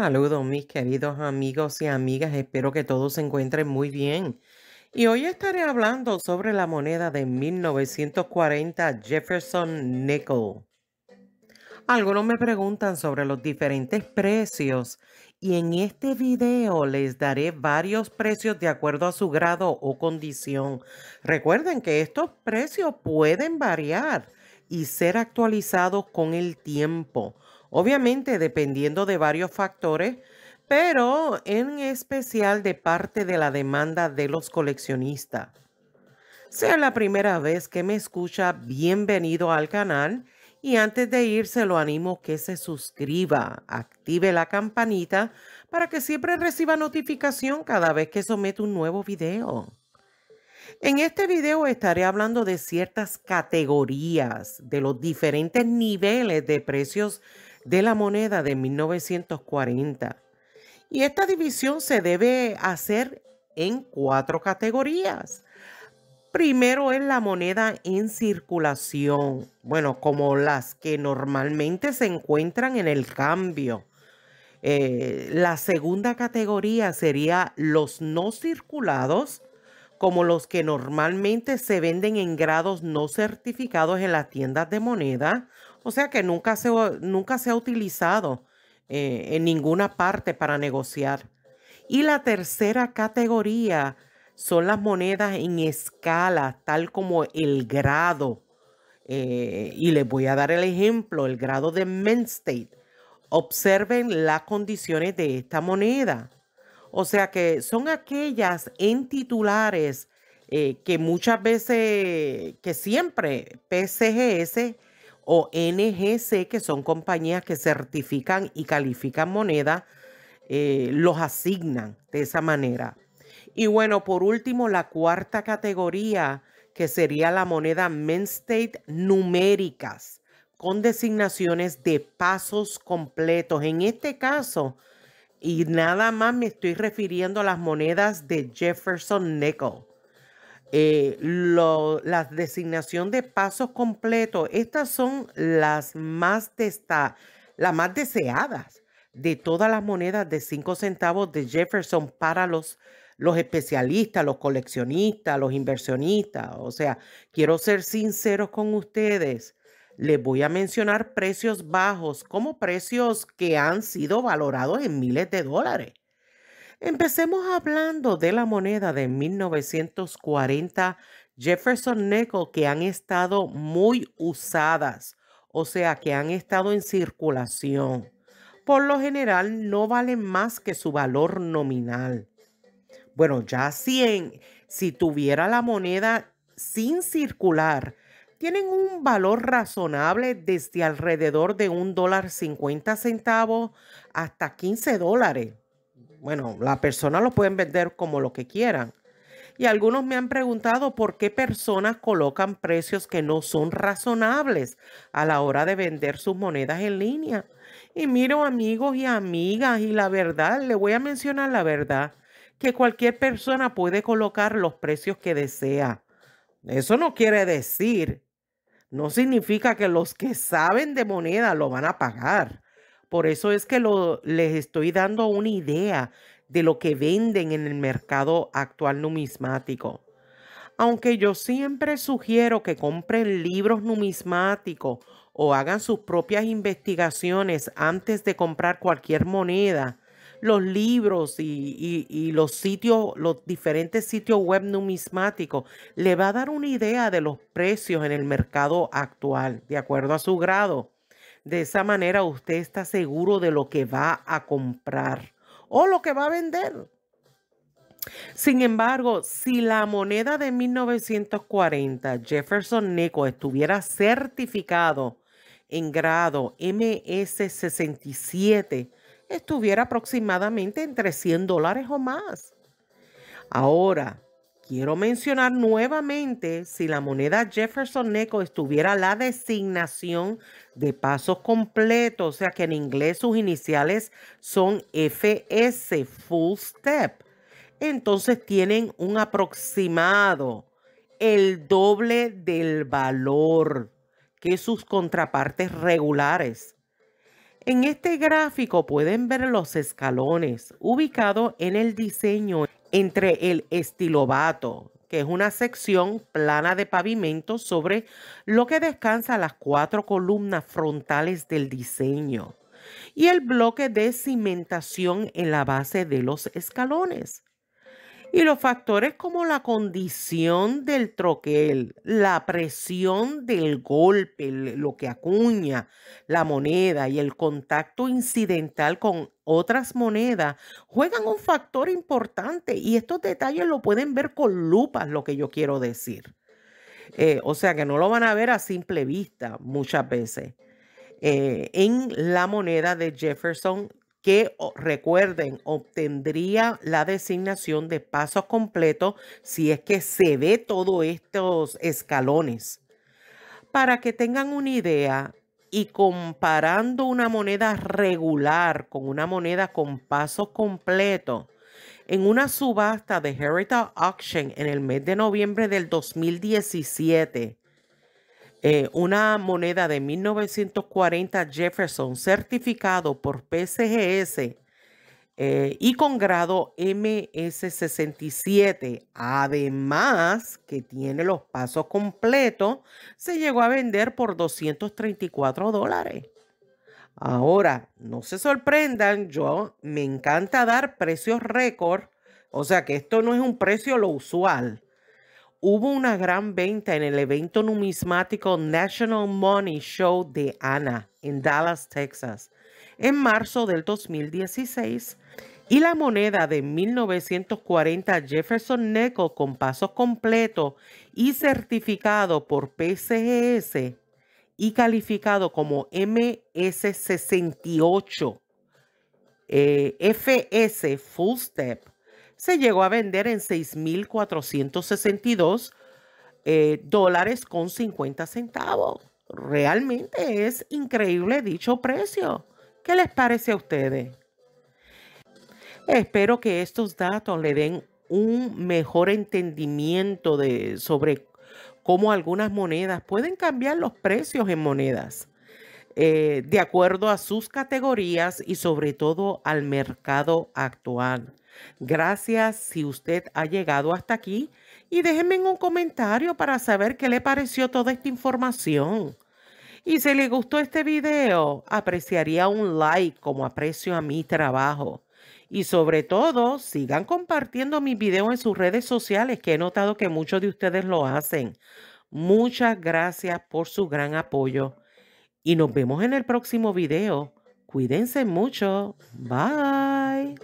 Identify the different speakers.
Speaker 1: Saludos mis queridos amigos y amigas, espero que todos se encuentren muy bien. Y hoy estaré hablando sobre la moneda de 1940 Jefferson Nickel. Algunos me preguntan sobre los diferentes precios y en este video les daré varios precios de acuerdo a su grado o condición. Recuerden que estos precios pueden variar y ser actualizados con el tiempo obviamente dependiendo de varios factores, pero en especial de parte de la demanda de los coleccionistas. Sea la primera vez que me escucha, bienvenido al canal y antes de irse lo animo que se suscriba, active la campanita para que siempre reciba notificación cada vez que someto un nuevo video. En este video estaré hablando de ciertas categorías, de los diferentes niveles de precios de la moneda de 1940. Y esta división se debe hacer en cuatro categorías. Primero es la moneda en circulación, bueno, como las que normalmente se encuentran en el cambio. Eh, la segunda categoría sería los no circulados, como los que normalmente se venden en grados no certificados en las tiendas de moneda o sea que nunca se, nunca se ha utilizado eh, en ninguna parte para negociar. Y la tercera categoría son las monedas en escala, tal como el grado. Eh, y les voy a dar el ejemplo, el grado de State. Observen las condiciones de esta moneda. O sea que son aquellas en titulares eh, que muchas veces, que siempre PCGS o NGC, que son compañías que certifican y califican monedas, eh, los asignan de esa manera. Y bueno, por último, la cuarta categoría, que sería la moneda State numéricas, con designaciones de pasos completos. En este caso, y nada más me estoy refiriendo a las monedas de Jefferson Nickel eh, la designación de pasos completos, estas son las más, esta, las más deseadas de todas las monedas de 5 centavos de Jefferson para los, los especialistas, los coleccionistas, los inversionistas. O sea, quiero ser sinceros con ustedes. Les voy a mencionar precios bajos como precios que han sido valorados en miles de dólares. Empecemos hablando de la moneda de 1940 Jefferson Nickel que han estado muy usadas, o sea, que han estado en circulación. Por lo general no valen más que su valor nominal. Bueno, ya 100, si tuviera la moneda sin circular, tienen un valor razonable desde alrededor de un dólar centavos hasta 15 dólares. Bueno, la persona lo pueden vender como lo que quieran. Y algunos me han preguntado por qué personas colocan precios que no son razonables a la hora de vender sus monedas en línea. Y miro amigos y amigas y la verdad, le voy a mencionar la verdad, que cualquier persona puede colocar los precios que desea. Eso no quiere decir, no significa que los que saben de moneda lo van a pagar. Por eso es que les estoy dando una idea de lo que venden en el mercado actual numismático. Aunque yo siempre sugiero que compren libros numismáticos o hagan sus propias investigaciones antes de comprar cualquier moneda, los libros y, y, los sitios, los diferentes sitios web numismáticos, le va a dar una idea de los precios en el mercado actual, de acuerdo a su grado. De esa manera usted está seguro de lo que va a comprar o lo que va a vender. Sin embargo, si la moneda de 1940 Jefferson Nico estuviera certificado en grado MS67, estuviera aproximadamente entre 100 dólares o más. Ahora, Quiero mencionar nuevamente, si la moneda Jefferson Neco estuviera la designación de pasos completos, o sea que en inglés sus iniciales son FS, Full Step, entonces tienen un aproximado, el doble del valor que sus contrapartes regulares. En este gráfico pueden ver los escalones ubicados en el diseño entre el estilobato, que es una sección plana de pavimento sobre lo que descansa las cuatro columnas frontales del diseño, y el bloque de cimentación en la base de los escalones. Y los factores como la condición del troquel, la presión del golpe, lo que acuña la moneda y el contacto incidental con otras monedas juegan un factor importante y estos detalles lo pueden ver con lupas, lo que yo quiero decir. Eh, o sea que no lo van a ver a simple vista muchas veces. Eh, en la moneda de Jefferson que recuerden, obtendría la designación de paso completo si es que se ve todos estos escalones. Para que tengan una idea y comparando una moneda regular con una moneda con paso completo, en una subasta de Heritage Auction en el mes de noviembre del 2017, eh, una moneda de 1940 Jefferson certificado por PCGS eh, y con grado MS67. Además, que tiene los pasos completos, se llegó a vender por 234 dólares. Ahora, no se sorprendan, yo me encanta dar precios récord, o sea que esto no es un precio lo usual hubo una gran venta en el evento numismático National Money Show de Ana en Dallas, Texas, en marzo del 2016 y la moneda de 1940 Jefferson Neco con paso completo y certificado por PCGS e y calificado como MS68 eh, FS Full Step se llegó a vender en 6.462 eh, dólares con 50 centavos. Realmente es increíble dicho precio. ¿Qué les parece a ustedes? Espero que estos datos le den un mejor entendimiento de, sobre cómo algunas monedas pueden cambiar los precios en monedas eh, de acuerdo a sus categorías y sobre todo al mercado actual. Gracias si usted ha llegado hasta aquí y déjenme un comentario para saber qué le pareció toda esta información. Y si le gustó este video, apreciaría un like como aprecio a mi trabajo. Y sobre todo, sigan compartiendo mis videos en sus redes sociales, que he notado que muchos de ustedes lo hacen. Muchas gracias por su gran apoyo. Y nos vemos en el próximo video. Cuídense mucho. Bye.